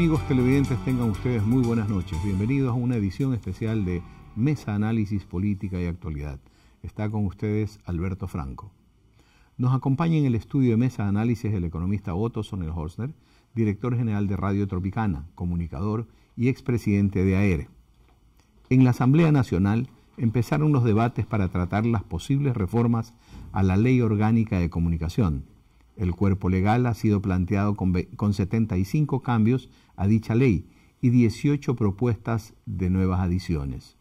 Amigos televidentes, tengan ustedes muy buenas noches. Bienvenidos a una edición especial de Mesa Análisis Política y Actualidad. Está con ustedes Alberto Franco. Nos acompaña en el estudio de Mesa Análisis el economista Otto Horsner, director general de Radio Tropicana, comunicador y expresidente de AERE. E. En la Asamblea Nacional empezaron los debates para tratar las posibles reformas a la Ley Orgánica de Comunicación. El cuerpo legal ha sido planteado con, 75 cambios a dicha ley y 18 propuestas de nuevas adiciones.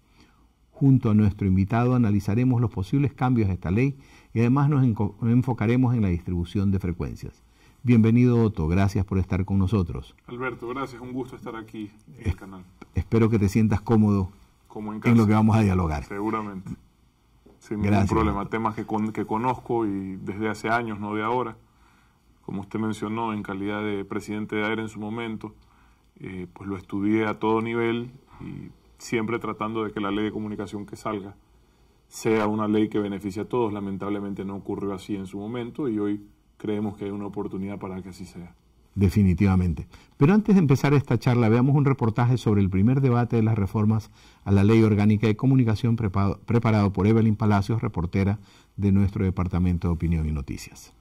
Junto a nuestro invitado analizaremos los posibles cambios a esta ley y además nos enfocaremos en la distribución de frecuencias. Bienvenido Otto, gracias por estar con nosotros. Alberto, gracias, un gusto estar aquí en el canal. Espero que te sientas cómodo en, lo que vamos a dialogar. Seguramente. Sin ningún problema, temas que, que conozco y desde hace años, no de ahora. Como usted mencionó, en calidad de presidente de AER en su momento, eh, pues lo estudié a todo nivel y siempre tratando de que la ley de comunicación que salga sea una ley que beneficie a todos. Lamentablemente no ocurrió así en su momento y hoy creemos que hay una oportunidad para que así sea. Definitivamente. Pero antes de empezar esta charla, veamos un reportaje sobre el primer debate de las reformas a la Ley Orgánica de Comunicación preparado, preparado por Evelyn Palacios, reportera de nuestro Departamento de Opinión y Noticias.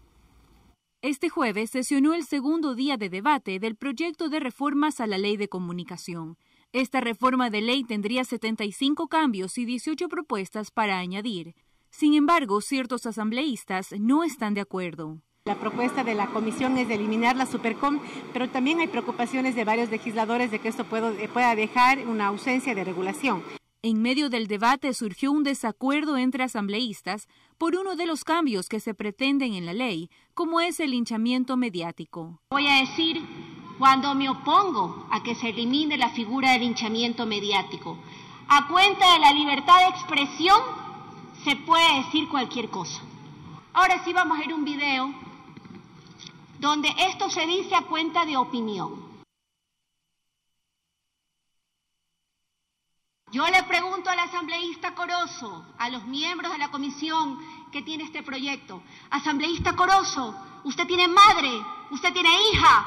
Este jueves sesionó el segundo día de debate del proyecto de reformas a la ley de comunicación. Esta reforma de ley tendría 75 cambios y 18 propuestas para añadir. Sin embargo, ciertos asambleístas no están de acuerdo. La propuesta de la comisión es de eliminar la Supercom, pero también hay preocupaciones de varios legisladores de que esto eh, pueda dejar una ausencia de regulación. En medio del debate surgió un desacuerdo entre asambleístas por uno de los cambios que se pretenden en la ley, como es el linchamiento mediático. Voy a decir cuando me opongo a que se elimine la figura del linchamiento mediático. A cuenta de la libertad de expresión se puede decir cualquier cosa. Ahora sí vamos a ver un video donde esto se dice a cuenta de opinión. Yo le pregunto al asambleísta Corozo, a los miembros de la comisión que tiene este proyecto, asambleísta Corozo, usted tiene madre, usted tiene hija,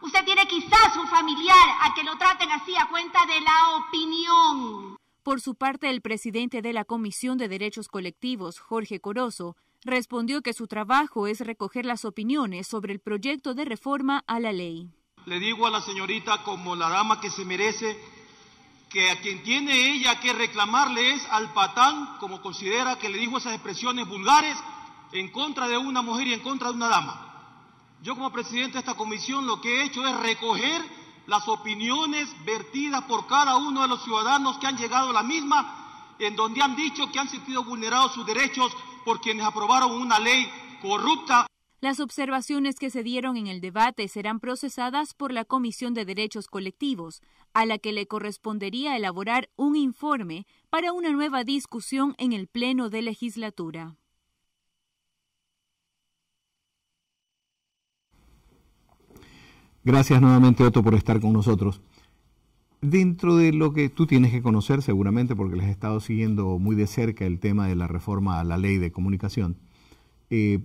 usted tiene quizás un familiar a que lo traten así a cuenta de la opinión. Por su parte, el presidente de la Comisión de Derechos Colectivos, Jorge Corozo, respondió que su trabajo es recoger las opiniones sobre el proyecto de reforma a la ley. Le digo a la señorita como la dama que se merece que a quien tiene ella que reclamarle es al patán, como considera que le dijo esas expresiones vulgares en contra de una mujer y en contra de una dama. Yo como presidente de esta comisión lo que he hecho es recoger las opiniones vertidas por cada uno de los ciudadanos que han llegado a la misma, en donde han dicho que han sentido vulnerados sus derechos por quienes aprobaron una ley corrupta. Las observaciones que se dieron en el debate serán procesadas por la Comisión de Derechos Colectivos, a la que le correspondería elaborar un informe para una nueva discusión en el Pleno de Legislatura. Gracias nuevamente, Otto, por estar con nosotros. Dentro de lo que tú tienes que conocer, seguramente, porque les he estado siguiendo muy de cerca el tema de la reforma a la ley de comunicación, eh,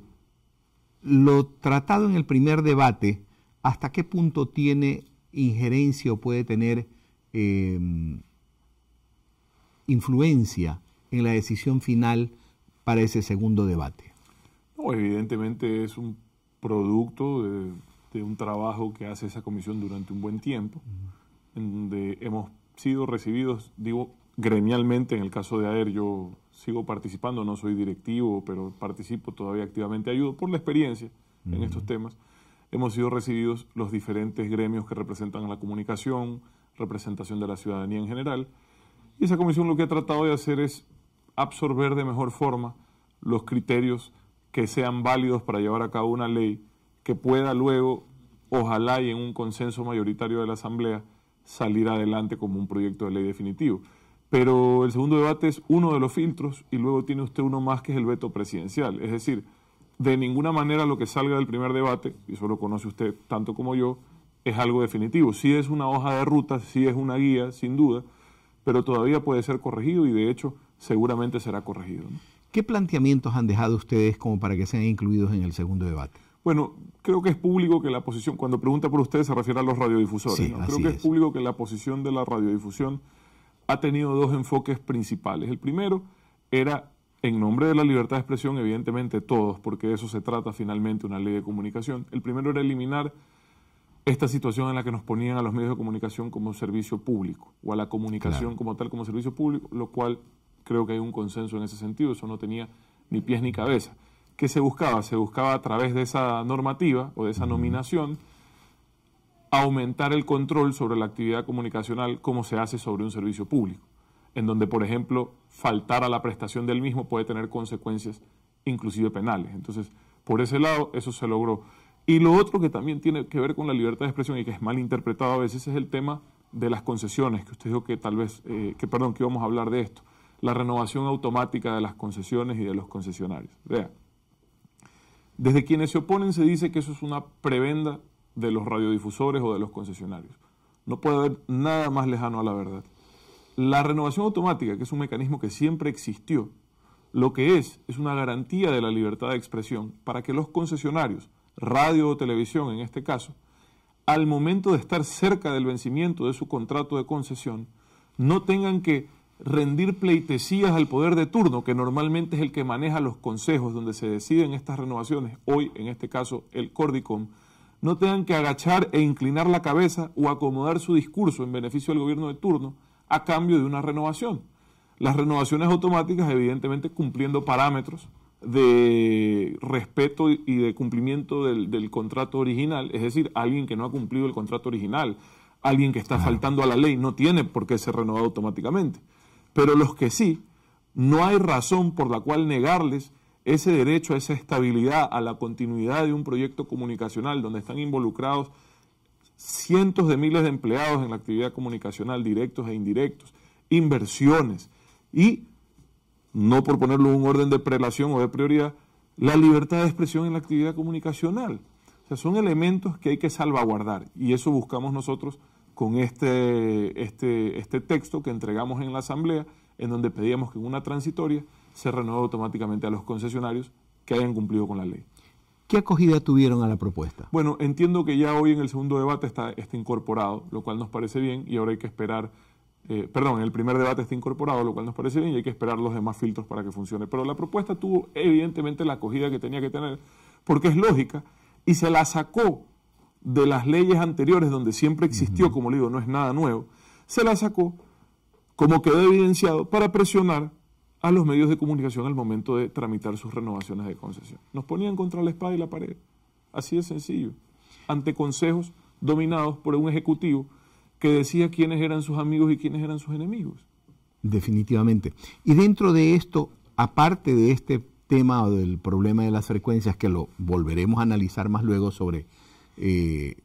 lo tratado en el primer debate, ¿hasta qué punto tiene injerencia o puede tener em, influencia en la decisión final para ese segundo debate? evidentemente es un producto de, un trabajo que hace esa comisión durante un buen tiempo, en donde hemos sido recibidos, digo, gremialmente, en el caso de AER yo sigo participando, no soy directivo, pero participo todavía activamente, ayudo por la experiencia en estos temas. Hemos sido recibidos los diferentes gremios que representan la comunicación, representación de la ciudadanía en general. Y esa comisión lo que ha tratado de hacer es absorber de mejor forma los criterios que sean válidos para llevar a cabo una ley que pueda luego, ojalá y en un consenso mayoritario de la Asamblea, salir adelante como un proyecto de ley definitivo pero el segundo debate es uno de los filtros y luego tiene usted uno más que es el veto presidencial. Es decir, de ninguna manera lo que salga del primer debate, y eso lo conoce usted tanto como yo, es algo definitivo. Sí es una hoja de ruta, sí es una guía, sin duda, pero todavía puede ser corregido y de hecho seguramente será corregido. ¿Qué planteamientos han dejado ustedes como para que sean incluidos en el segundo debate? Bueno, creo que es público que la posición, cuando pregunta por ustedes se refiere a los radiodifusores, creo que es público que la posición de la radiodifusión ha tenido dos enfoques principales. El primero era, en nombre de la libertad de expresión, evidentemente todos, porque de eso se trata finalmente una ley de comunicación. El primero era eliminar esta situación en la que nos ponían a los medios de comunicación como servicio público, o a la comunicación como tal como servicio público, lo cual creo que hay un consenso en ese sentido, eso no tenía ni pies ni cabeza. ¿Qué se buscaba? Se buscaba a través de esa normativa o de esa nominación aumentar el control sobre la actividad comunicacional como se hace sobre un servicio público, en donde, por ejemplo, faltar a la prestación del mismo puede tener consecuencias inclusive penales. Entonces, por ese lado, eso se logró. Y lo otro que también tiene que ver con la libertad de expresión y que es mal interpretado a veces es el tema de las concesiones, que usted dijo que tal vez, eh, que perdón, que íbamos a hablar de esto, la renovación automática de las concesiones y de los concesionarios. Vea, desde quienes se oponen se dice que eso es una prebenda de los radiodifusores o de los concesionarios. No puede haber nada más lejano a la verdad. La renovación automática, que es un mecanismo que siempre existió, lo que es es una garantía de la libertad de expresión para que los concesionarios, radio o televisión en este caso, al momento de estar cerca del vencimiento de su contrato de concesión, no tengan que rendir pleitesías al poder de turno, que normalmente es el que maneja los consejos donde se deciden estas renovaciones, hoy en este caso el Cordicom, no tengan que agachar e inclinar la cabeza o acomodar su discurso en beneficio del gobierno de turno a cambio de una renovación. Las renovaciones automáticas, evidentemente, cumpliendo parámetros de respeto y de cumplimiento del, contrato original, es decir, alguien que no ha cumplido el contrato original, alguien que está faltando a la ley, no tiene por qué ser renovado automáticamente. Pero los que sí, no hay razón por la cual negarles ese derecho a esa estabilidad, a la continuidad de un proyecto comunicacional donde están involucrados cientos de miles de empleados en la actividad comunicacional, directos e indirectos, inversiones y, no por ponerlo en un orden de prelación o de prioridad, la libertad de expresión en la actividad comunicacional. O sea, son elementos que hay que salvaguardar y eso buscamos nosotros con este, este, este texto que entregamos en la Asamblea, en donde pedíamos que en una transitoria se renueva automáticamente a los concesionarios que hayan cumplido con la ley. ¿Qué acogida tuvieron a la propuesta? Bueno, entiendo que ya hoy en el segundo debate está, incorporado, lo cual nos parece bien y ahora hay que esperar eh, perdón, en el primer debate está incorporado, lo cual nos parece bien y hay que esperar los demás filtros para que funcione. Pero la propuesta tuvo evidentemente la acogida que tenía que tener, porque es lógica, y se la sacó de las leyes anteriores donde siempre existió, como le digo, no es nada nuevo, se la sacó como quedó evidenciado para presionar a los medios de comunicación al momento de tramitar sus renovaciones de concesión. Nos ponían contra la espada y la pared, así de sencillo, ante consejos dominados por un ejecutivo que decía quiénes eran sus amigos y quiénes eran sus enemigos. Definitivamente. Y dentro de esto, aparte de este tema del problema de las frecuencias, que lo volveremos a analizar más luego sobre eh,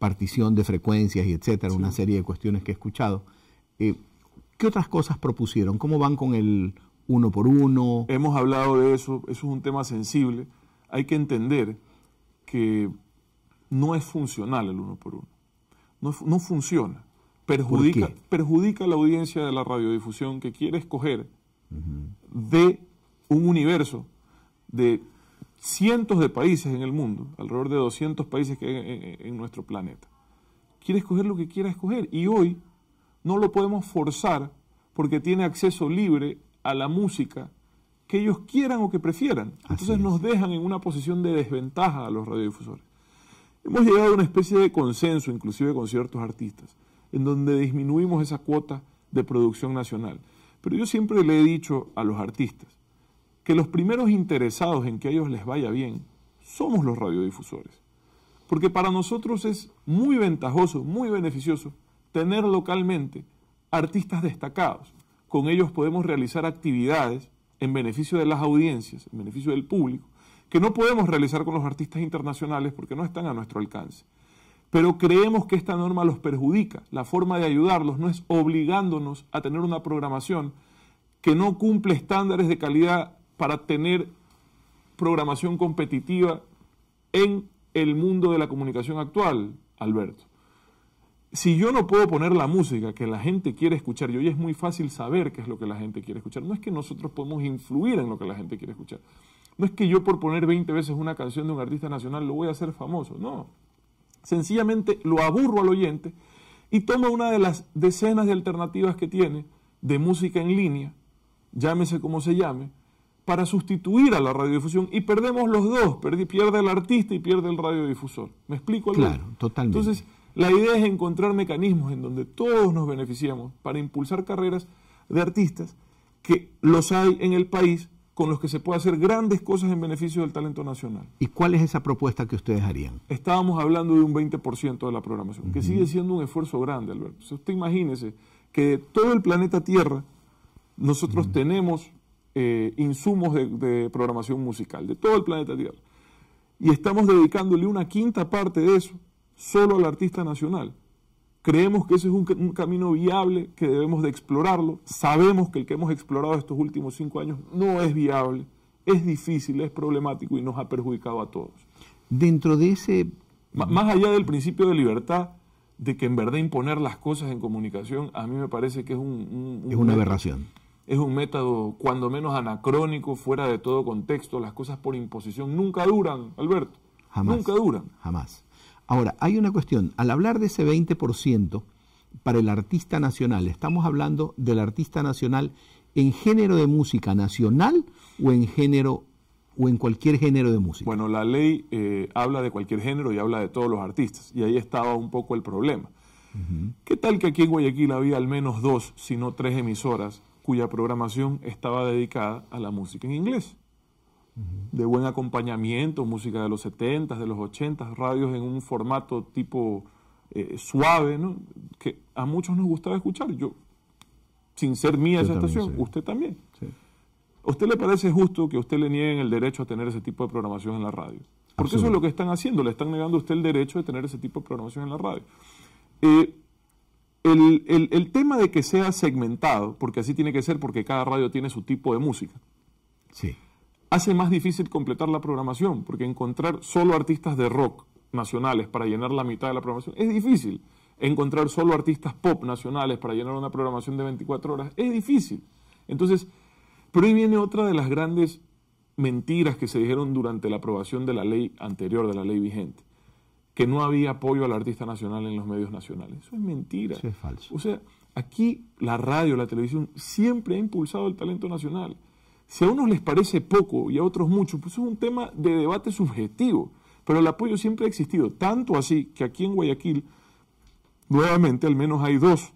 partición de frecuencias y etcétera, una serie de cuestiones que he escuchado, eh, ¿qué otras cosas propusieron? ¿Cómo van con el uno por uno. Hemos hablado de eso, eso es un tema sensible. Hay que entender que no es funcional el uno por uno. No, funciona. Perjudica, la audiencia de la radiodifusión que quiere escoger de un universo de cientos de países en el mundo, alrededor de 200 países que hay en nuestro planeta. Quiere escoger lo que quiera escoger y hoy no lo podemos forzar porque tiene acceso libre a la música que ellos quieran o que prefieran. Entonces nos dejan en una posición de desventaja a los radiodifusores. Hemos llegado a una especie de consenso, inclusive con ciertos artistas, en donde disminuimos esa cuota de producción nacional. Pero yo siempre le he dicho a los artistas que los primeros interesados en que a ellos les vaya bien somos los radiodifusores. Porque para nosotros es muy ventajoso, muy beneficioso tener localmente artistas destacados con ellos podemos realizar actividades en beneficio de las audiencias, en beneficio del público, que no podemos realizar con los artistas internacionales porque no están a nuestro alcance. Pero creemos que esta norma los perjudica. La forma de ayudarlos no es obligándonos a tener una programación que no cumple estándares de calidad para tener programación competitiva en el mundo de la comunicación actual, Alberto si yo no puedo poner la música que la gente quiere escuchar, y hoy es muy fácil saber qué es lo que la gente quiere escuchar, no es que nosotros podemos influir en lo que la gente quiere escuchar. No es que yo por poner 20 veces una canción de un artista nacional lo voy a hacer famoso, no. Sencillamente lo aburro al oyente y tomo una de las decenas de alternativas que tiene de música en línea, llámese como se llame, para sustituir a la radiodifusión y perdemos los dos, pierde el artista y pierde el radiodifusor. ¿Me explico? Algo? Claro, totalmente. Entonces, la idea es encontrar mecanismos en donde todos nos beneficiemos para impulsar carreras de artistas que los hay en el país con los que se puede hacer grandes cosas en beneficio del talento nacional. ¿Y cuál es esa propuesta que ustedes harían? Estábamos hablando de un 20% de la programación, que sigue siendo un esfuerzo grande, Alberto. Si usted imagínese que de todo el planeta Tierra nosotros tenemos eh, insumos de programación musical, de todo el planeta Tierra. Y estamos dedicándole una quinta parte de eso solo al artista nacional. Creemos que ese es un, camino viable, que debemos de explorarlo. Sabemos que el que hemos explorado estos últimos cinco años no es viable, es difícil, es problemático y nos ha perjudicado a todos. Dentro de ese... más allá del principio de libertad, de que en verdad imponer las cosas en comunicación, a mí me parece que es un... es una aberración. Es un método cuando menos anacrónico, fuera de todo contexto. Las cosas por imposición nunca duran, Alberto. Jamás. Nunca duran. Jamás. Ahora, hay una cuestión. Al hablar de ese 20% para el artista nacional, ¿estamos hablando del artista nacional en género de música nacional o en género o en cualquier género de música? Bueno, la ley eh, habla de cualquier género y habla de todos los artistas, y ahí estaba un poco el problema. ¿Qué tal que aquí en Guayaquil había al menos dos, si no tres emisoras cuya programación estaba dedicada a la música en inglés? de buen acompañamiento, música de los 70, de los 80, radios en un formato tipo eh, suave, ¿no? que a muchos nos gustaba escuchar. Yo, sin ser mía esa estación, usted también. usted le parece justo que usted le nieguen el derecho a tener ese tipo de programación en la radio? Porque eso es lo que están haciendo, le están negando a usted el derecho de tener ese tipo de programación en la radio. Eh, el, tema de que sea segmentado, porque así tiene que ser, porque cada radio tiene su tipo de música. Sí hace más difícil completar la programación, porque encontrar solo artistas de rock nacionales para llenar la mitad de la programación es difícil. Encontrar solo artistas pop nacionales para llenar una programación de 24 horas es difícil. Entonces, pero ahí viene otra de las grandes mentiras que se dijeron durante la aprobación de la ley anterior, de la ley vigente, que no había apoyo al artista nacional en los medios nacionales. Eso es mentira. Eso es falso. O sea, aquí la radio, la televisión siempre ha impulsado el talento nacional. Si a unos les parece poco y a otros mucho, pues es un tema de debate subjetivo, pero el apoyo siempre ha existido, tanto así que aquí en Guayaquil, nuevamente, al menos hay dos,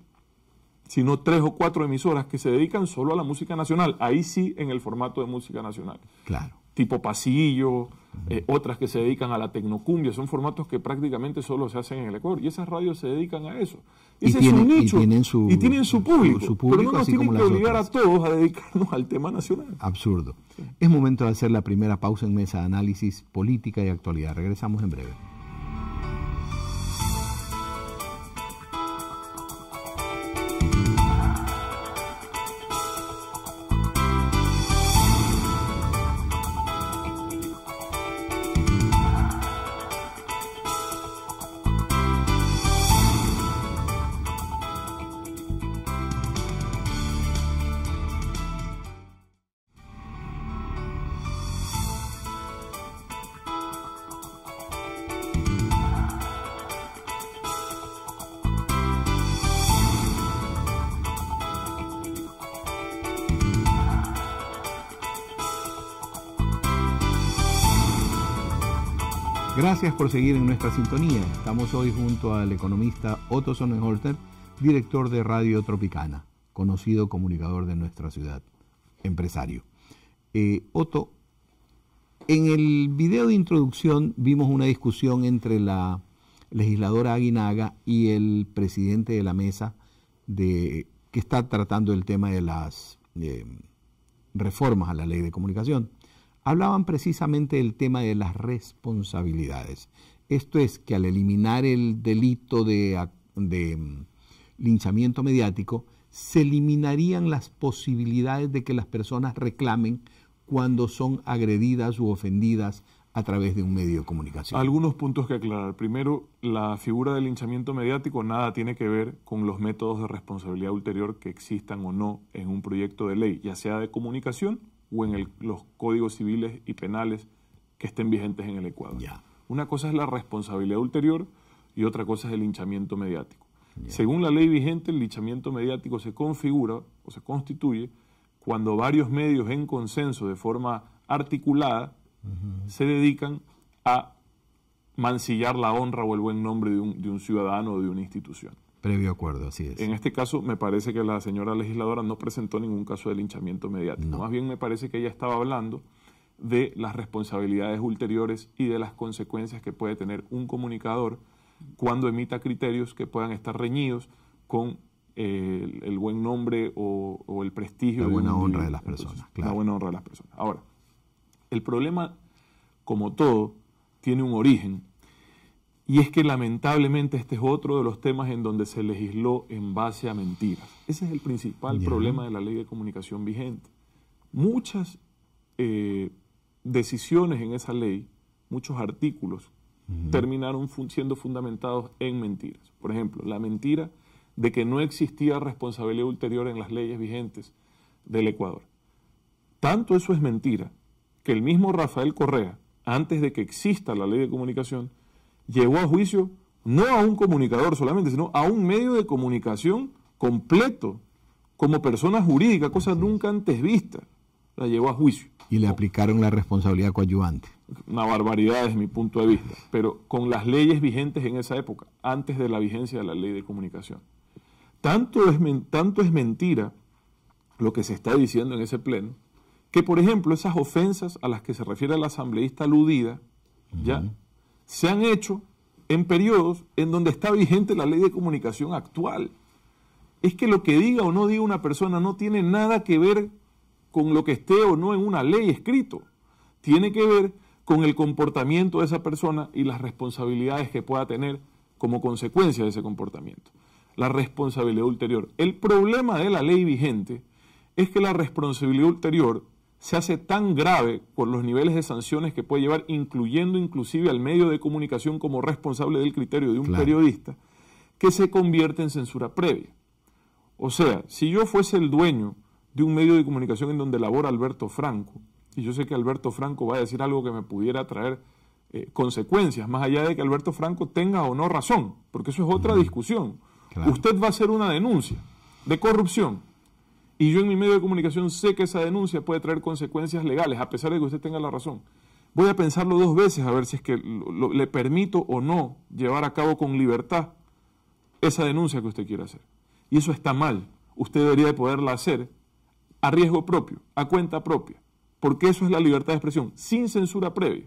si no tres o cuatro emisoras que se dedican solo a la música nacional, ahí sí en el formato de música nacional. Claro tipo pasillo, eh, otras que se dedican a la tecnocumbia, son formatos que prácticamente solo se hacen en el Ecuador y esas radios se dedican a eso. Ese y es nicho y tienen su, público, pero no nos tienen que obligar a todos a dedicarnos al tema nacional. Absurdo. Es momento de hacer la primera pausa en mesa de análisis política y actualidad. Regresamos en breve. Gracias por seguir en nuestra sintonía. Estamos hoy junto al economista Otto Sonnenholter, director de Radio Tropicana, conocido comunicador de nuestra ciudad, empresario. Eh, Otto, en el video de introducción vimos una discusión entre la legisladora Aguinaga y el presidente de la mesa de, que está tratando el tema de las eh, reformas a la ley de comunicación hablaban precisamente del tema de las responsabilidades. Esto es que al eliminar el delito de, mm, linchamiento mediático, se eliminarían las posibilidades de que las personas reclamen cuando son agredidas u ofendidas a través de un medio de comunicación. Algunos puntos que aclarar. Primero, la figura del linchamiento mediático nada tiene que ver con los métodos de responsabilidad ulterior que existan o no en un proyecto de ley, ya sea de comunicación o en los códigos civiles y penales que estén vigentes en el Ecuador. Una cosa es la responsabilidad ulterior y otra cosa es el linchamiento mediático. Según la ley vigente, el linchamiento mediático se configura o se constituye cuando varios medios en consenso, de forma articulada, se dedican a mancillar la honra o el buen nombre de un ciudadano o de una institución. Previo acuerdo, así es. En este caso, me parece que la señora legisladora no presentó ningún caso de linchamiento mediático. Más bien me parece que ella estaba hablando de las responsabilidades ulteriores y de las consecuencias que puede tener un comunicador cuando emita criterios que puedan estar reñidos con eh, el, buen nombre o, el prestigio. La buena honra de las personas. La buena honra de las personas. Ahora, el problema, como todo, tiene un origen y es que lamentablemente este es otro de los temas en donde se legisló en base a mentiras. Ese es el principal problema de la ley de comunicación vigente. Muchas eh, decisiones en esa ley, muchos artículos, terminaron siendo fundamentados en mentiras. Por ejemplo, la mentira de que no existía responsabilidad ulterior en las leyes vigentes del Ecuador. Tanto eso es mentira que el mismo Rafael Correa, antes de que exista la ley de comunicación, llevó a juicio no a un comunicador solamente, sino a un medio de comunicación completo, como persona jurídica, cosa nunca antes vista. La llevó a juicio. Y le aplicaron la responsabilidad coadyuvante. Una barbaridad desde mi punto de vista, pero con las leyes vigentes en esa época, antes de la vigencia de la ley de comunicación. Tanto es, tanto es mentira lo que se está diciendo en ese pleno, que por ejemplo esas ofensas a las que se refiere la asambleísta aludida, ya se han hecho en periodos en donde está vigente la ley de comunicación actual. Es que lo que diga o no diga una persona no tiene nada que ver con lo que esté o no en una ley escrito. Tiene que ver con el comportamiento de esa persona y las responsabilidades que pueda tener como consecuencia de ese comportamiento. La responsabilidad ulterior. El problema de la ley vigente es que la responsabilidad ulterior se hace tan grave por los niveles de sanciones que puede llevar, incluyendo inclusive al medio de comunicación como responsable del criterio de un periodista, que se convierte en censura previa. O sea, si yo fuese el dueño de un medio de comunicación en donde labora Alberto Franco, y yo sé que Alberto Franco va a decir algo que me pudiera traer eh, consecuencias, más allá de que Alberto Franco tenga o no razón, porque eso es otra discusión. Usted va a hacer una denuncia de corrupción y yo en mi medio de comunicación sé que esa denuncia puede traer consecuencias legales, a pesar de que usted tenga la razón. Voy a pensarlo dos veces a ver si es que le permito o no llevar a cabo con libertad esa denuncia que usted quiere hacer. Y eso está mal. Usted debería poderla hacer a riesgo propio, a cuenta propia, porque eso es la libertad de expresión, sin censura previa.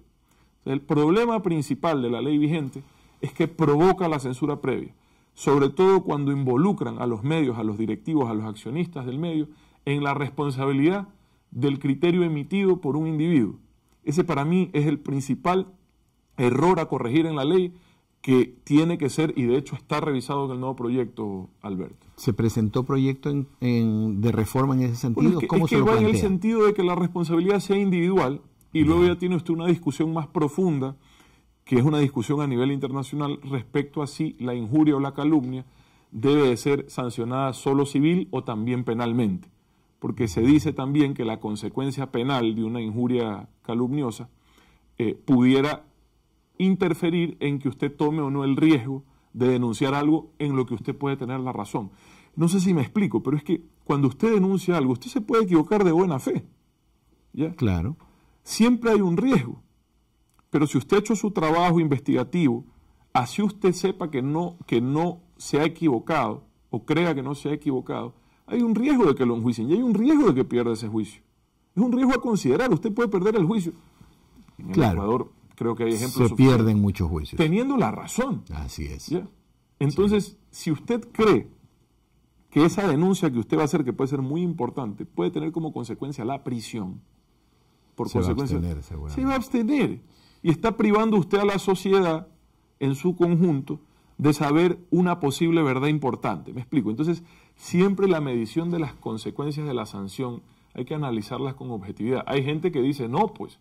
El problema principal de la ley vigente es que provoca la censura previa sobre todo cuando involucran a los medios, a los directivos, a los accionistas del medio, en la responsabilidad del criterio emitido por un individuo. Ese para mí es el principal error a corregir en la ley que tiene que ser y de hecho está revisado en el nuevo proyecto, Alberto. ¿Se presentó proyecto de reforma en ese sentido? es que, va en el sentido de que la responsabilidad sea individual y luego ya tiene usted una discusión más profunda que es una discusión a nivel internacional respecto a si la injuria o la calumnia debe ser sancionada solo civil o también penalmente, porque se dice también que la consecuencia penal de una injuria calumniosa eh, pudiera interferir en que usted tome o no el riesgo de denunciar algo en lo que usted puede tener la razón. No sé si me explico, pero es que cuando usted denuncia algo, usted se puede equivocar de buena fe. ¿ya? Claro. Siempre hay un riesgo. Pero si usted ha hecho su trabajo investigativo, así usted sepa que no, que no se ha equivocado o crea que no se ha equivocado, hay un riesgo de que lo enjuicien y hay un riesgo de que pierda ese juicio. Es un riesgo a considerar, usted puede perder el juicio. En claro. Ecuador creo que hay ejemplos. Se pierden muchos juicios. Teniendo la razón. Así es. Entonces, si usted cree que esa denuncia que usted va a hacer, que puede ser muy importante, puede tener como consecuencia la prisión. Por consecuencia, va se va a abstener y está privando usted a la sociedad en su conjunto de saber una posible verdad importante. ¿Me explico? Entonces, siempre la medición de las consecuencias de la sanción hay que analizarlas con objetividad. Hay gente que dice, no, pues,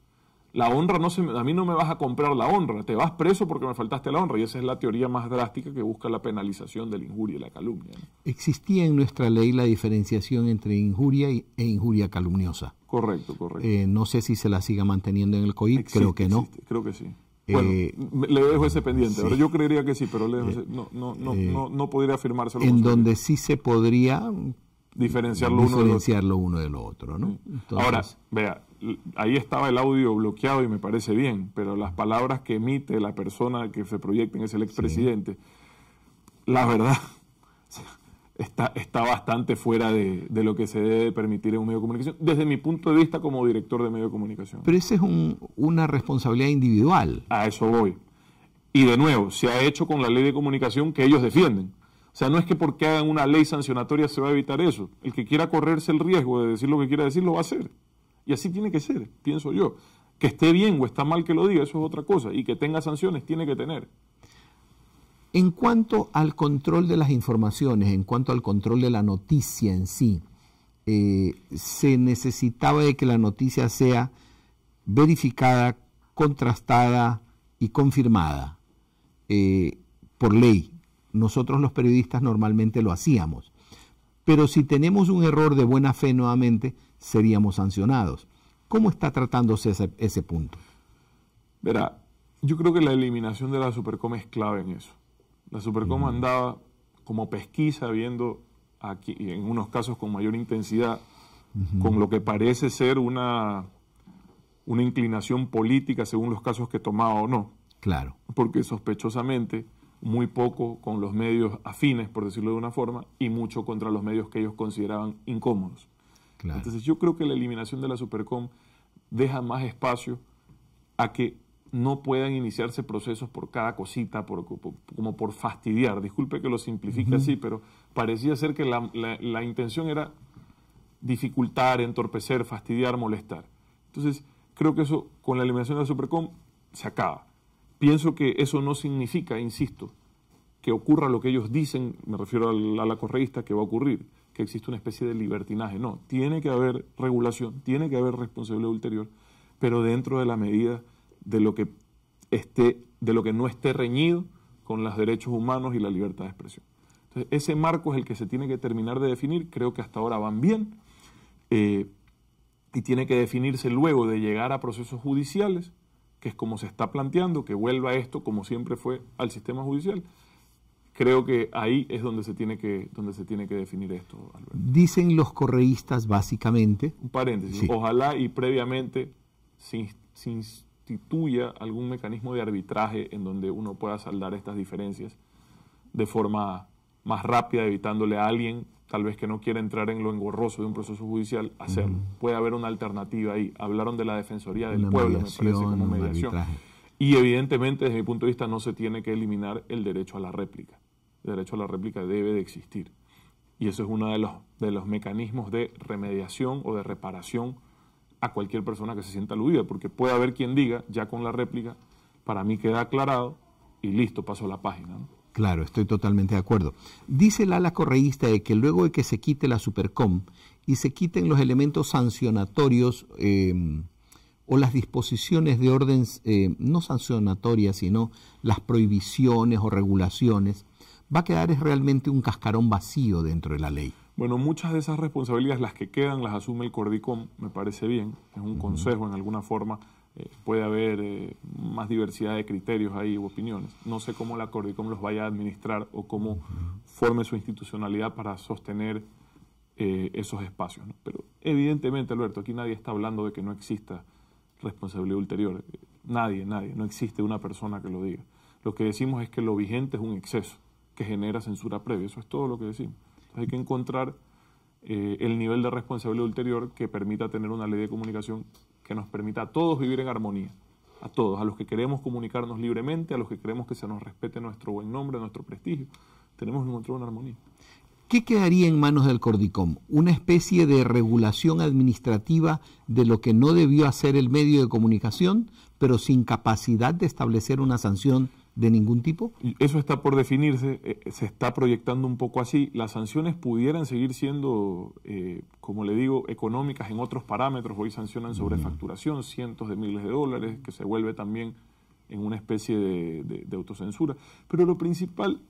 la honra no se a mí no me vas a comprar la honra, te vas preso porque me faltaste la honra. Y esa es la teoría más drástica que busca la penalización de la injuria y la calumnia. Existía en nuestra ley la diferenciación entre injuria e injuria calumniosa. Correcto, correcto. Eh, no sé si se la siga manteniendo en el COIP, creo que no. Creo que sí. Bueno, eh, le dejo ese pendiente. pero yo creería que sí, pero eh, no, no, no, no, podría afirmárselo. En donde sí se podría diferenciarlo, uno, de lo otro. ¿no? Mm. Ahora, vea, ahí estaba el audio bloqueado y me parece bien, pero las palabras que emite la persona que se proyecta en ese expresidente, la verdad, está, está bastante fuera de, lo que se debe permitir en un medio de comunicación, desde mi punto de vista como director de medio de comunicación. Pero esa es un, una responsabilidad individual. A eso voy. Y de nuevo, se ha hecho con la ley de comunicación que ellos defienden. O sea, no es que porque hagan una ley sancionatoria se va a evitar eso. El que quiera correrse el riesgo de decir lo que quiera decir, lo va a hacer. Y así tiene que ser, pienso yo. Que esté bien o está mal que lo diga, eso es otra cosa. Y que tenga sanciones, tiene que tener. En cuanto al control de las informaciones, en cuanto al control de la noticia en sí, eh, se necesitaba de que la noticia sea verificada, contrastada y confirmada eh, por ley. Nosotros los periodistas normalmente lo hacíamos. Pero si tenemos un error de buena fe nuevamente, seríamos sancionados. ¿Cómo está tratándose ese, ese punto? Verá, yo creo que la eliminación de la Supercom es clave en eso. La Supercom andaba como pesquisa viendo aquí, en unos casos con mayor intensidad, con lo que parece ser una, una inclinación política según los casos que tomaba o no. Claro. Porque sospechosamente muy poco con los medios afines, por decirlo de una forma, y mucho contra los medios que ellos consideraban incómodos. Entonces yo creo que la eliminación de la Supercom deja más espacio a que no puedan iniciarse procesos por cada cosita, por, como por fastidiar. Disculpe que lo simplifique así, pero parecía ser que la, intención era dificultar, entorpecer, fastidiar, molestar. Entonces, creo que eso con la eliminación de la Supercom se acaba. Pienso que eso no significa, insisto, que ocurra lo que ellos dicen, me refiero a la, a la correísta, que va a ocurrir, que existe una especie de libertinaje. No, tiene que haber regulación, tiene que haber responsabilidad ulterior, pero dentro de la medida de lo que, de lo que no esté reñido con los derechos humanos y la libertad de expresión. Entonces, ese marco es el que se tiene que terminar de definir, creo que hasta ahora van bien, eh, y tiene que definirse luego de llegar a procesos judiciales, que es como se está planteando, que vuelva esto como siempre fue al sistema judicial. Creo que ahí es donde se tiene que, donde se tiene que definir esto, Dicen los correístas básicamente. Un paréntesis. Ojalá y previamente sin constituya algún mecanismo de arbitraje en donde uno pueda saldar estas diferencias de forma más rápida, evitándole a alguien, tal vez que no quiera entrar en lo engorroso de un proceso judicial, hacerlo. Puede haber una alternativa ahí. Hablaron de la Defensoría del Pueblo, me parece, como mediación. Y evidentemente, desde mi punto de vista, no se tiene que eliminar el derecho a la réplica. El derecho a la réplica debe de existir. Y eso es uno de los mecanismos de remediación o de reparación a cualquier persona que se sienta aludida, porque puede haber quien diga, ya con la réplica, para mí queda aclarado y listo, paso a la página. Claro, estoy totalmente de acuerdo. Dice la ala correísta de que luego de que se quite la Supercom y se quiten los elementos sancionatorios em, o las disposiciones de orden em, no sancionatorias, sino las prohibiciones o regulaciones, va a quedar realmente un cascarón vacío dentro de la ley. Bueno, muchas de esas responsabilidades, las que quedan, las asume el Cordicom, me parece bien, es un consejo en alguna forma, eh, puede haber eh, más diversidad de criterios ahí u opiniones. No sé cómo la Cordicom los vaya a administrar o cómo forme su institucionalidad para sostener eh, esos espacios. Pero evidentemente, Alberto, aquí nadie está hablando de que no exista responsabilidad ulterior. Nadie, nadie. No existe una persona que lo diga. Lo que decimos es que lo vigente es un exceso que genera censura previa. Eso es todo lo que decimos. Hay que encontrar eh, el nivel de responsabilidad ulterior que permita tener una ley de comunicación que nos permita a todos vivir en armonía, a todos, a los que queremos comunicarnos libremente, a los que queremos que se nos respete nuestro buen nombre, nuestro prestigio. Tenemos que encontrar una armonía. ¿Qué quedaría en manos del Cordicom? ¿Una especie de regulación administrativa de lo que no debió hacer el medio de comunicación, pero sin capacidad de establecer una sanción de ningún tipo? Eso está por definirse, eh, eh, se está proyectando un poco así. Las sanciones pudieran seguir siendo, eh, como le digo, económicas en otros parámetros. Hoy sancionan sobre mm. facturación cientos de miles de dólares, que se vuelve también en una especie de, autocensura. Pero lo principal,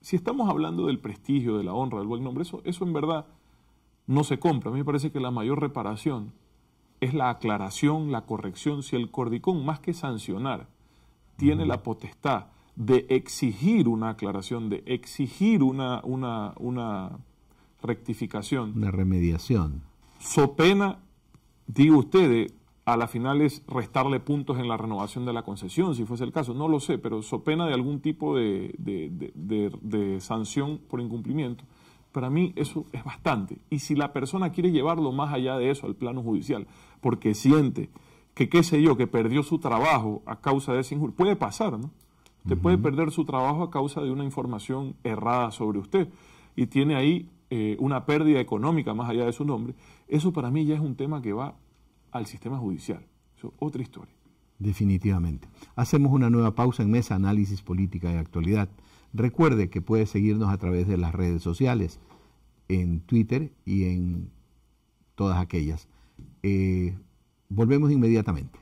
si estamos hablando del prestigio, de la honra, del buen nombre, eso, eso en verdad no se compra. A mí me parece que la mayor reparación es la aclaración, la corrección. Si el cordicón, más que sancionar, tiene la potestad de exigir una aclaración, de exigir una, rectificación. Una remediación. So pena, digo ustedes, a la final es restarle puntos en la renovación de la concesión, si fuese el caso. No lo sé, pero so pena de algún tipo de sanción por incumplimiento. Para mí eso es bastante. Y si la persona quiere llevarlo más allá de eso, al plano judicial, porque siente que qué sé yo, que perdió su trabajo a causa de ese injurio. Puede pasar, ¿no? Usted puede perder su trabajo a causa de una información errada sobre usted y tiene ahí eh, una pérdida económica más allá de su nombre. Eso para mí ya es un tema que va al sistema judicial. Eso es otra historia. Definitivamente. Hacemos una nueva pausa en Mesa Análisis Política de Actualidad. Recuerde que puede seguirnos a través de las redes sociales, en Twitter y en todas aquellas. Eh, Volvemos inmediatamente.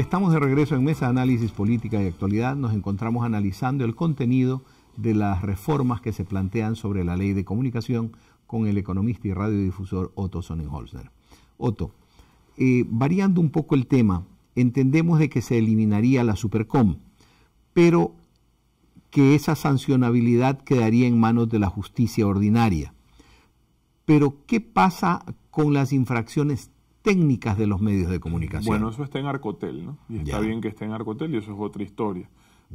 Estamos de regreso en Mesa de Análisis Política y Actualidad. Nos encontramos analizando el contenido de las reformas que se plantean sobre la ley de comunicación con el economista y radiodifusor Otto Sonnenholzner. Otto, eh, variando un poco el tema, entendemos de que se eliminaría la Supercom, pero que esa sancionabilidad quedaría en manos de la justicia ordinaria. Pero, ¿qué pasa con las infracciones técnicas de los medios de comunicación. Bueno, eso está en Arcotel, ¿no? Y está bien que esté en Arcotel y eso es otra historia.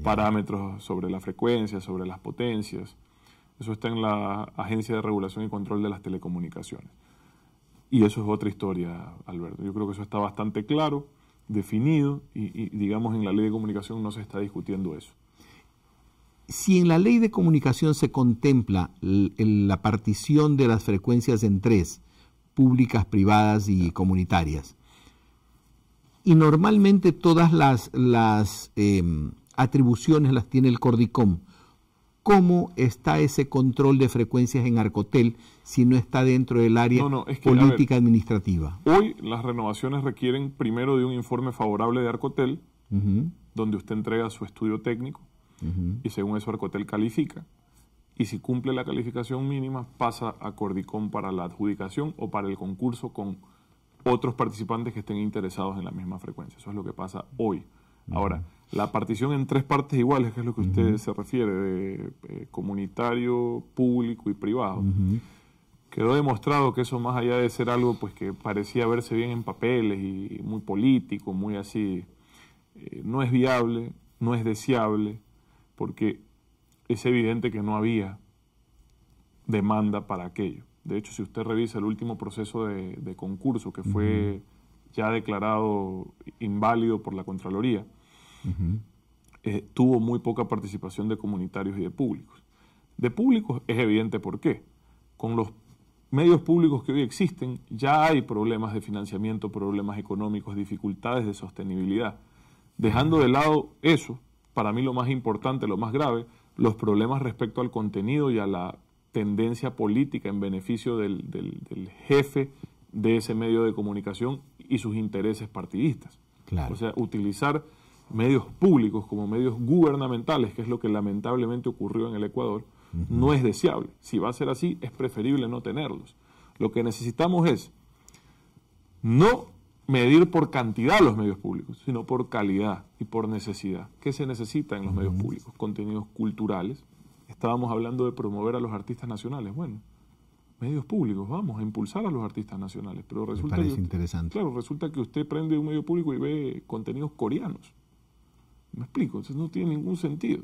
Parámetros sobre la frecuencia, sobre las potencias. Eso está en la Agencia de Regulación y Control de las Telecomunicaciones. Y eso es otra historia, Alberto. Yo creo que eso está bastante claro, definido, y, y digamos en la ley de comunicación no se está discutiendo eso. Si en la ley de comunicación se contempla la partición de las frecuencias en tres, públicas, privadas y comunitarias. Y normalmente todas las, em, atribuciones las tiene el Cordicom. ¿Cómo está ese control de frecuencias en Arcotel si no está dentro del área política administrativa? Hoy las renovaciones requieren primero de un informe favorable de Arcotel, donde usted entrega su estudio técnico y según eso Arcotel califica y si cumple la calificación mínima pasa a Cordicón para la adjudicación o para el concurso con otros participantes que estén interesados en la misma frecuencia. Eso es lo que pasa hoy. Ahora, la partición en tres partes iguales, que es lo que usted se refiere, de eh, comunitario, público y privado, quedó demostrado que eso más allá de ser algo pues que parecía verse bien en papeles y muy político, muy así, eh, no es viable, no es deseable, porque es evidente que no había demanda para aquello. De hecho, si usted revisa el último proceso de, concurso que fue ya declarado inválido por la Contraloría, eh, tuvo muy poca participación de comunitarios y de públicos. De públicos es evidente por qué. Con los medios públicos que hoy existen ya hay problemas de financiamiento, problemas económicos, dificultades de sostenibilidad. Dejando de lado eso, para mí lo más importante, lo más grave, los problemas respecto al contenido y a la tendencia política en beneficio del, jefe de ese medio de comunicación y sus intereses partidistas. O sea, utilizar medios públicos como medios gubernamentales, que es lo que lamentablemente ocurrió en el Ecuador, no es deseable. Si va a ser así, es preferible no tenerlos. Lo que necesitamos es no medir por cantidad los medios públicos, sino por calidad y por necesidad. ¿Qué se necesita en los medios públicos? Contenidos culturales. Estábamos hablando de promover a los artistas nacionales. Bueno, medios públicos, vamos a impulsar a los artistas nacionales. Pero resulta que interesante. Claro, resulta que usted prende un medio público y ve contenidos coreanos. ¿Me explico? Entonces no tiene ningún sentido.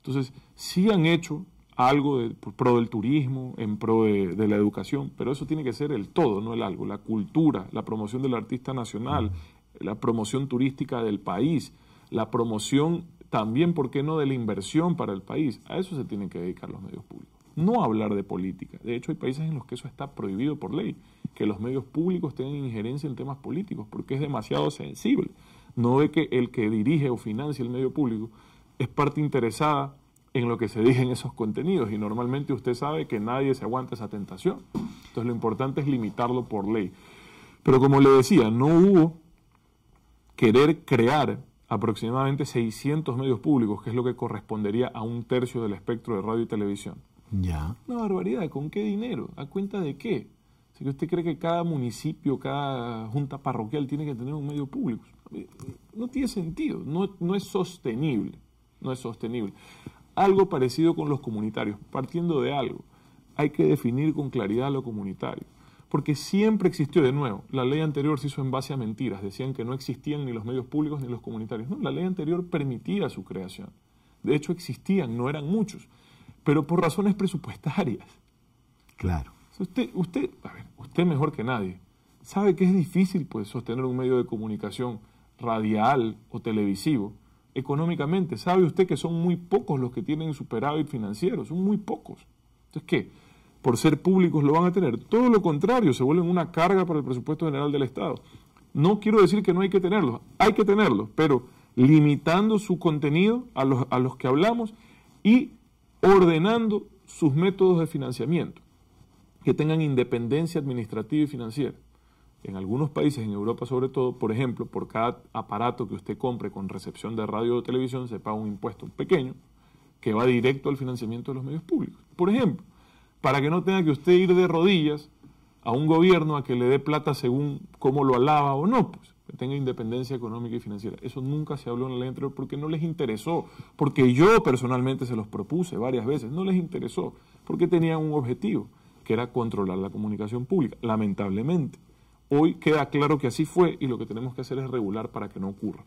Entonces, si han hecho algo pro del turismo, en pro de, de, la educación, pero eso tiene que ser el todo, no el algo, la cultura, la promoción del artista nacional, la promoción turística del país, la promoción también, ¿por qué no?, de la inversión para el país. A eso se tienen que dedicar los medios públicos. No hablar de política. De hecho, hay países en los que eso está prohibido por ley, que los medios públicos tengan injerencia en temas políticos, porque es demasiado sensible. No ve que el que dirige o financia el medio público es parte interesada en lo que se dije en esos contenidos y normalmente usted sabe que nadie se aguanta esa tentación. Entonces lo importante es limitarlo por ley. Pero como le decía, no hubo querer crear aproximadamente 600 medios públicos, que es lo que correspondería a un tercio del espectro de radio y televisión. Ya. Una barbaridad, ¿con qué dinero? ¿A cuenta de qué? si usted cree que cada municipio, cada junta parroquial tiene que tener un medio público. Eh, eh, no tiene sentido, no, no es sostenible, no es sostenible. Algo parecido con los comunitarios, partiendo de algo. Hay que definir con claridad lo comunitario. Porque siempre existió, de nuevo, la ley anterior se hizo en base a mentiras, decían que no existían ni los medios públicos ni los comunitarios. No, la ley anterior permitía su creación. De hecho, existían, no eran muchos, pero por razones presupuestarias. Claro. Usted, usted, a ver, usted mejor que nadie, sabe que es difícil pues, sostener un medio de comunicación radial o televisivo económicamente. Sabe usted que son muy pocos los que tienen superávit financiero, son muy pocos. Entonces, ¿qué? Por ser públicos lo van a tener. Todo lo contrario, se vuelven una carga para el presupuesto general del Estado. No quiero decir que no hay que tenerlos, hay que tenerlos, pero limitando su contenido a los, a los que hablamos y ordenando sus métodos de financiamiento, que tengan independencia administrativa y financiera. En algunos países, en Europa sobre todo, por ejemplo, por cada aparato que usted compre con recepción de radio o televisión se paga un impuesto pequeño que va directo al financiamiento de los medios públicos. Por ejemplo, para que no tenga que usted ir de rodillas a un gobierno a que le dé plata según cómo lo alaba o no, pues que tenga independencia económica y financiera. Eso nunca se habló en la ley anterior porque no les interesó, porque yo personalmente se los propuse varias veces, no les interesó, porque tenían un objetivo, que era controlar la comunicación pública, lamentablemente. Hoy queda claro que así fue y lo que tenemos que hacer es regular para que no ocurra.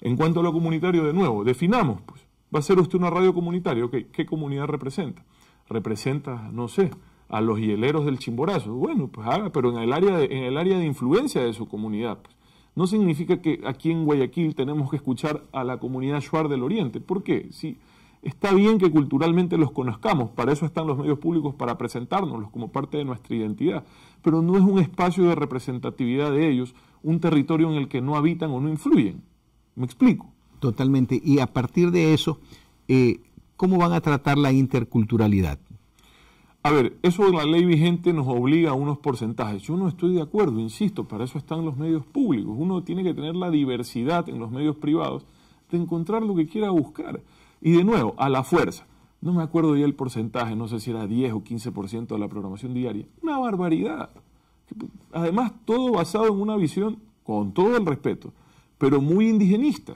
En cuanto a lo comunitario, de nuevo, definamos, pues, va a ser usted una radio comunitaria, ¿qué comunidad representa? Representa, no sé, a los hieleros del Chimborazo. Bueno, pues haga, pero en el área de, en el área de influencia de su comunidad. Pues. No significa que aquí en Guayaquil tenemos que escuchar a la comunidad Shuar del Oriente. ¿Por qué? Está bien que culturalmente los conozcamos, para eso están los medios públicos, para presentárnoslos como parte de nuestra identidad, pero no es un espacio de representatividad de ellos, un territorio en el que no habitan o no influyen. ¿Me explico? Totalmente. Y a partir de eso, eh, ¿cómo van a tratar la interculturalidad? A ver, eso de la ley vigente nos obliga a unos porcentajes. Yo no estoy de acuerdo, insisto, para eso están los medios públicos. Uno tiene que tener la diversidad en los medios privados de encontrar lo que quiera buscar. Y de nuevo, a la fuerza. No me acuerdo ya el porcentaje, no sé si era 10 o 15% de la programación diaria. Una barbaridad. Además, todo basado en una visión, con todo el respeto, pero muy indigenista.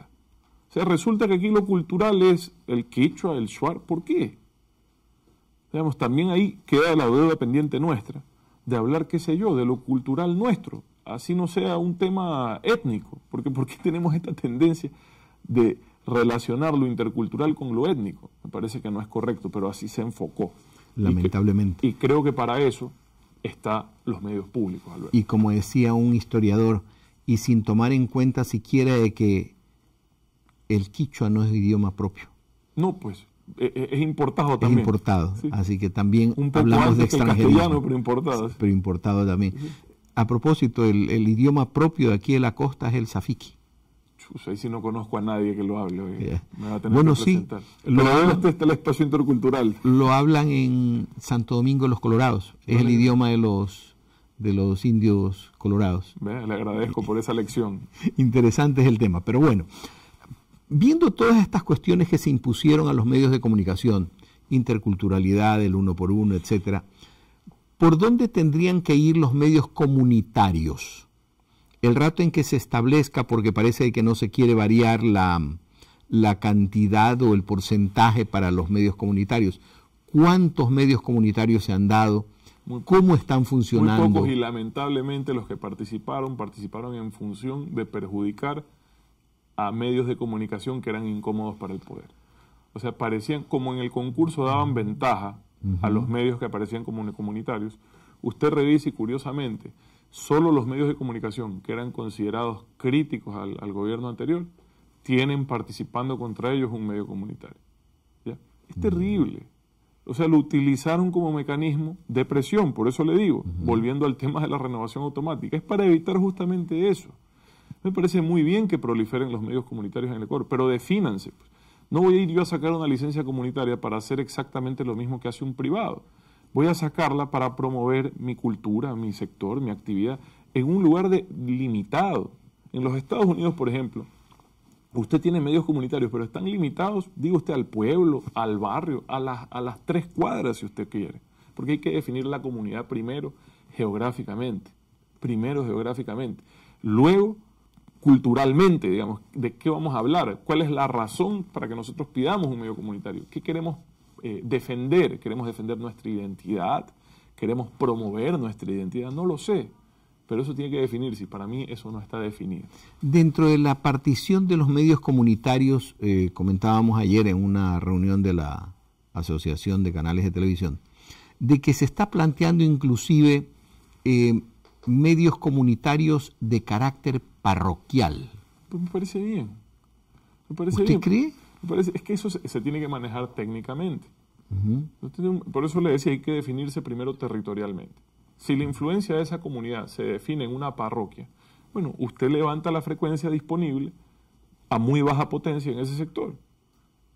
O sea, resulta que aquí lo cultural es el quechua, el shuar. ¿Por qué? Digamos, también ahí queda la deuda pendiente nuestra de hablar, qué sé yo, de lo cultural nuestro. Así no sea un tema étnico. Porque ¿por qué tenemos esta tendencia de relacionar lo intercultural con lo étnico. Me parece que no es correcto, pero así se enfocó. Lamentablemente. Y, creo que para eso están los medios públicos, Y como decía un historiador, y sin tomar en cuenta siquiera de que el quichua no es idioma propio. No, pues, e, e, es importado también. importado, así que también un poco hablamos de pero importado. Pero importado también. A propósito, el, idioma propio de aquí de la costa es el safiki ahí no conozco a nadie que lo hable. bueno, sí. Lo hablan, este está el espacio intercultural. Lo hablan en Santo Domingo los Colorados. Es el idioma de los de los indios colorados. le agradezco por esa lección. Interesante es el tema, pero bueno, viendo todas estas cuestiones que se impusieron a los medios de comunicación, interculturalidad, el uno por uno, etcétera, ¿por dónde tendrían que ir los medios comunitarios? el rato en que se establezca, porque parece que no se quiere variar la, cantidad o el porcentaje para los medios comunitarios. ¿Cuántos medios comunitarios se han dado? ¿Cómo están funcionando? Muy pocos y lamentablemente los que participaron, participaron en función de perjudicar a medios de comunicación que eran incómodos para el poder. O sea, parecían, como en el concurso daban ventaja a los medios que aparecían como comunitarios, usted revisa y curiosamente, Solo los medios de comunicación que eran considerados críticos al, gobierno anterior tienen participando contra ellos un medio comunitario. Es terrible. O sea, lo utilizaron como mecanismo de presión, por eso le digo, volviendo al tema de la renovación automática, es para evitar justamente eso. Me parece muy bien que proliferen los medios comunitarios en el Ecuador, pero defínanse. Pues. No voy a ir yo a sacar una licencia comunitaria para hacer exactamente lo mismo que hace un privado voy a sacarla para promover mi cultura, mi sector, mi actividad, en un lugar de, limitado. En los Estados Unidos, por ejemplo, usted tiene medios comunitarios, pero están limitados, digo usted, al pueblo, al barrio, a las, a las tres cuadras, si usted quiere. Porque hay que definir la comunidad primero geográficamente, primero geográficamente, luego culturalmente, digamos, de qué vamos a hablar, cuál es la razón para que nosotros pidamos un medio comunitario, qué queremos eh, defender, queremos defender nuestra identidad, queremos promover nuestra identidad, no lo sé, pero eso tiene que definirse y para mí eso no está definido. Dentro de la partición de los medios comunitarios, eh, comentábamos ayer en una reunión de la Asociación de Canales de Televisión, de que se está planteando inclusive eh, medios comunitarios de carácter parroquial. Pues me parece bien. Me parece cree? es que eso se tiene que manejar técnicamente. Por eso le decía, hay que definirse primero territorialmente. Si la influencia de esa comunidad se define en una parroquia, bueno, usted levanta la frecuencia disponible a muy baja potencia en ese sector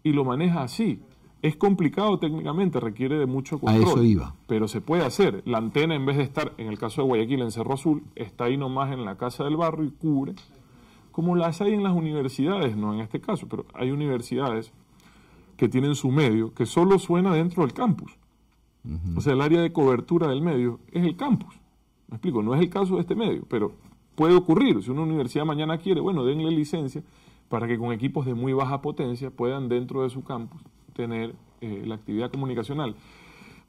y lo maneja así. Es complicado técnicamente, requiere de mucho control. Pero se puede hacer. La antena, en vez de estar, en el caso de Guayaquil, en Cerro Azul, está ahí nomás en la casa del barrio y cubre, como las hay en las universidades, no en este caso, pero hay universidades que tienen su medio, que solo suena dentro del campus. O sea, el área de cobertura del medio es el campus. Me explico, no es el caso de este medio, pero puede ocurrir. Si una universidad mañana quiere, bueno, denle licencia para que con equipos de muy baja potencia puedan dentro de su campus tener eh, la actividad comunicacional.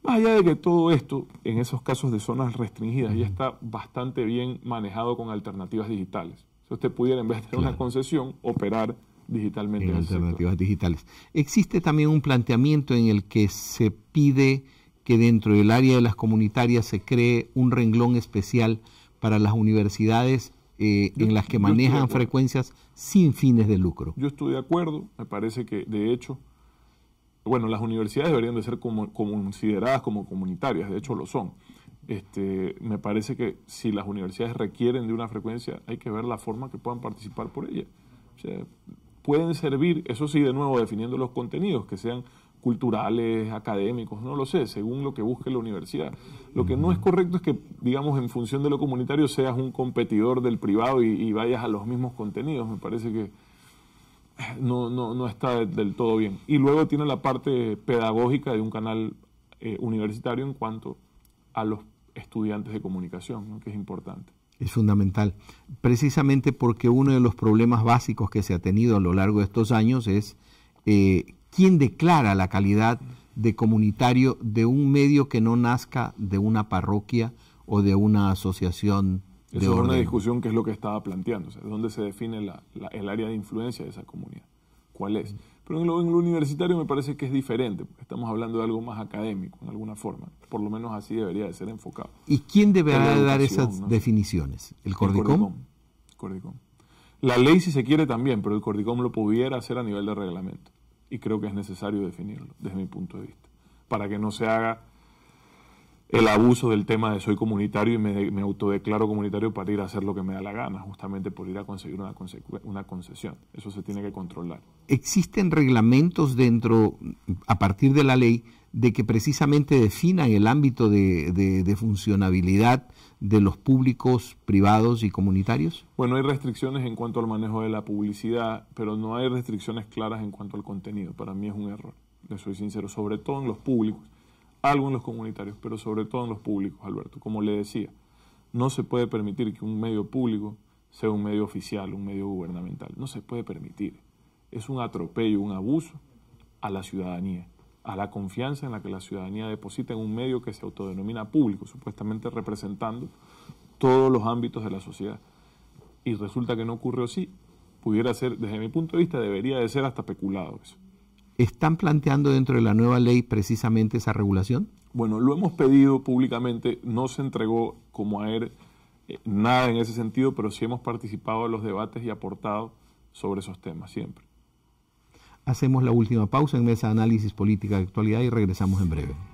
Más allá de que todo esto, en esos casos de zonas restringidas, ya está bastante bien manejado con alternativas digitales. Si usted pudiera, en vez de tener una concesión, operar digitalmente. alternativas digitales. Existe también un planteamiento en el que se pide que dentro del área de las comunitarias se cree un renglón especial para las universidades eh, en las que manejan frecuencias sin fines de lucro. Yo estoy de acuerdo, me parece que de hecho, bueno, las universidades deberían de ser como, consideradas como comunitarias, de hecho lo son. Este, me parece que si las universidades requieren de una frecuencia, hay que ver la forma que puedan participar por ella. O sea, pueden servir, eso sí, de nuevo, definiendo los contenidos, que sean culturales, académicos, no lo sé, según lo que busque la universidad. Lo que no es correcto es que, digamos, en función de lo comunitario seas un competidor del privado y, vayas a los mismos contenidos. Me parece que no, no, no, está del todo bien. Y luego tiene la parte pedagógica de un canal eh, universitario en cuanto a los estudiantes de comunicación, que es importante es fundamental, precisamente porque uno de los problemas básicos que se ha tenido a lo largo de estos años es eh, quién declara la calidad de comunitario de un medio que no nazca de una parroquia o de una asociación de es una discusión que es lo que estaba planteando, ¿dónde se define el área de influencia de esa comunidad? ¿Cuál es? Pero en lo, universitario me parece que es diferente, estamos hablando de algo más académico, en alguna forma. Por lo menos así debería de ser enfocado. ¿Y quién deberá dar esas definiciones? ¿El Cordicom? El La ley, si se quiere, también, pero el Cordicom lo pudiera hacer a nivel de reglamento. Y creo que es necesario definirlo, desde mi punto de vista, para que no se haga el abuso del tema de soy comunitario y me, autodeclaro comunitario para ir a hacer lo que me da la gana, justamente por ir a conseguir una, una concesión. Eso se tiene que controlar. ¿Existen reglamentos dentro, a partir de la ley, de que precisamente definan el ámbito de, de, funcionabilidad de los públicos, privados y comunitarios? Bueno, hay restricciones en cuanto al manejo de la publicidad, pero no hay restricciones claras en cuanto al contenido. Para mí es un error, le soy sincero, sobre todo en los públicos algo en los comunitarios, pero sobre todo en los públicos, Alberto. Como le decía, no se puede permitir que un medio público sea un medio oficial, un medio gubernamental. No se puede permitir. Es un atropello, un abuso a la ciudadanía, a la confianza en la que la ciudadanía deposita en un medio que se autodenomina público, supuestamente representando todos los ámbitos de la sociedad. Y resulta que no ocurrió así. Pudiera ser, desde mi punto de vista, debería de ser hasta peculado eso. ¿Están planteando dentro de la nueva ley precisamente esa regulación? Bueno, lo hemos pedido públicamente, no se entregó como AER eh, nada en ese sentido, pero sí hemos participado en los debates y aportado sobre esos temas siempre. Hacemos la última pausa en mesa de análisis política de actualidad y regresamos en breve.